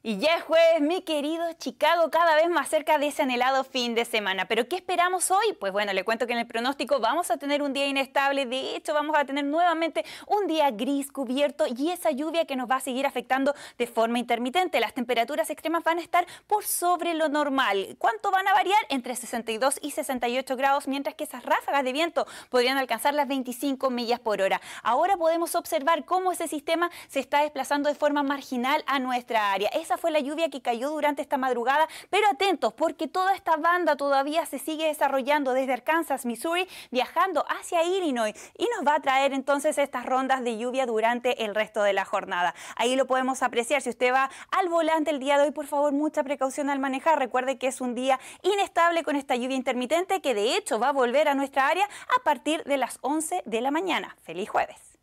Y ya es jueves, mi querido Chicago, cada vez más cerca de ese anhelado fin de semana. ¿Pero qué esperamos hoy? Pues bueno, le cuento que en el pronóstico vamos a tener un día inestable, de hecho vamos a tener nuevamente un día gris cubierto y esa lluvia que nos va a seguir afectando de forma intermitente. Las temperaturas extremas van a estar por sobre lo normal. ¿Cuánto van a variar? Entre 62 y 68 grados, mientras que esas ráfagas de viento podrían alcanzar las 25 millas por hora. Ahora podemos observar cómo ese sistema se está desplazando de forma marginal a nuestra área. Esa fue la lluvia que cayó durante esta madrugada, pero atentos porque toda esta banda todavía se sigue desarrollando desde Arkansas, Missouri, viajando hacia Illinois y nos va a traer entonces estas rondas de lluvia durante el resto de la jornada. Ahí lo podemos apreciar. Si usted va al volante el día de hoy, por favor, mucha precaución al manejar. Recuerde que es un día inestable con esta lluvia intermitente que de hecho va a volver a nuestra área a partir de las 11 de la mañana. Feliz jueves.